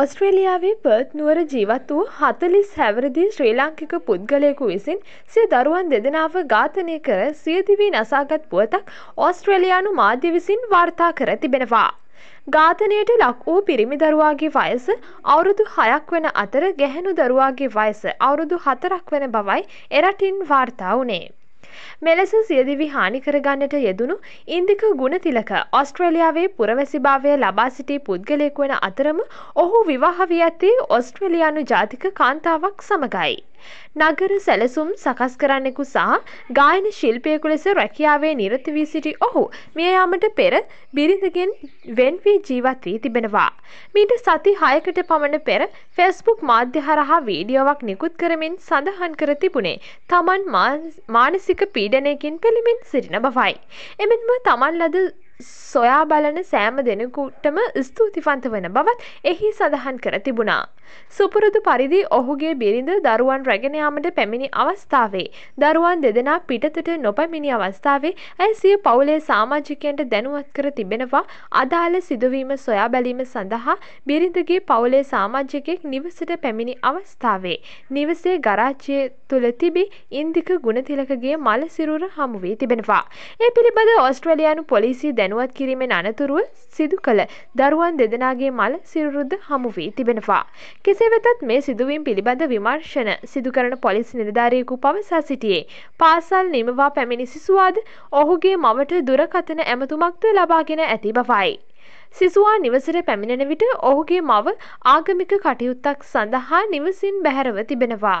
ඔස්ට්‍රේලියාවේ ‘Perth’ නුවර ජීවත් වූ හතළිස් හැවිරිදි ශ්‍රී ලාංකික පුද්ගලයකු විසින් සිය දරුවන් දෙදෙනාව ඝාතනය කර සියදිවී නසාගත් පුවතක් ඕස්ට්‍රේලියානු මාධ්‍ය විසින් වාර්තා කර තිබෙනවා. ඝාතනයට ලක් වූ පිරිමි දරුවාගේ වයස අවුරුදු හයක් වන අතර ගැහැණු දරුවාගේ වයස අවුරුදු හතරක් වන බවයි එරටින් වාර්තා වුණේ. මෙලෙස සියදිවි හානි කරගන්නට යෙදුණු ඉන්දික ගුණතිලක ඔස්ට්‍රේලියාවේ පුරවැසිභාවය ලබා සිටි පුද්ගලයෙක් වන අතරම ඔහු විවාහ වී ඇත්තේ ඔස්ට්‍රේලියානු ජාතික කාන්තාවක් සමඟයි. නගර සැලසුම් සකස් කරන්නෙකු සහ ගායන ශිල්පියකු ලෙස රැකියාවේ නිරත වී සිටි ඔහු මිය යාමට පෙර බිරිඳගෙන් වෙන් වී ජීවත් වී තිබෙනවා. මීට සති හයකට පමණ පෙර ෆෙස්බුක් මාධ්‍ය හරහා වීඩියෝවක් නිකුත් කරමින් සඳහන් කර තිබුණේ තමන් මානසික පීඩනයකින් පෙළෙමින් සිටින බවයි. එමෙන්ම තමන් ලද සොයා බලන සෑම දෙනෙකුටම ස්තුතිවන්ත වන බවත් එහි සඳහන් කර තිබුණා. සුපුරුදු පරිදි ඔහුගේ බිරිඳ දරුවන් රැගෙනයාමට පැමිණි අවස්ථාවේ. දරුවන් දෙදෙනා පිටතට නොපැමිණි අවස්ථාවේ ඇය සිය පවුලේ සාමාජිකයන්ට දැනුවත් කර තිබෙනවා අදාළ සිදුවීම සොයා බැලීම සඳහා බිරිඳගේ පවුලේ සාමාජිකයෙක් නිවසට පැමිණි අවස්ථාවේ. නිවසේ ගරාජ්‍යය තුළ තිබි ඉන්දික ගුණතිලකගේ මලසිරුර හමුුවී තිබෙනවා. ඒ පිළිබඳ ඔස්ට්‍රලයානු පොලිසි දැ දැනුවත් කිරීමෙන් අනතුරුව සිදු කළ දරුවන් දෙදෙනගේ මල් සිරුරුද්ද හමුුවී තිබෙනවා. කෙසේ වෙතත් මේ සිදුවීම් පිළිබඳ විමර්ශන සිදුකරන පොලිස් නිලධාරයකු පවසා සිටියේ. පාසල් නිමවා පැමිණි සිසුවාද ඔහුගේ මවට දුරකතන ඇමතුමක්ද ලබාගෙන ඇති බවයි. සිසුවා නිවසර පැමිණෙන විට ඔහුගේ මව ආගමික කටයුත්තක් සඳහා නිවසින් බැහැරව තිබෙනවා.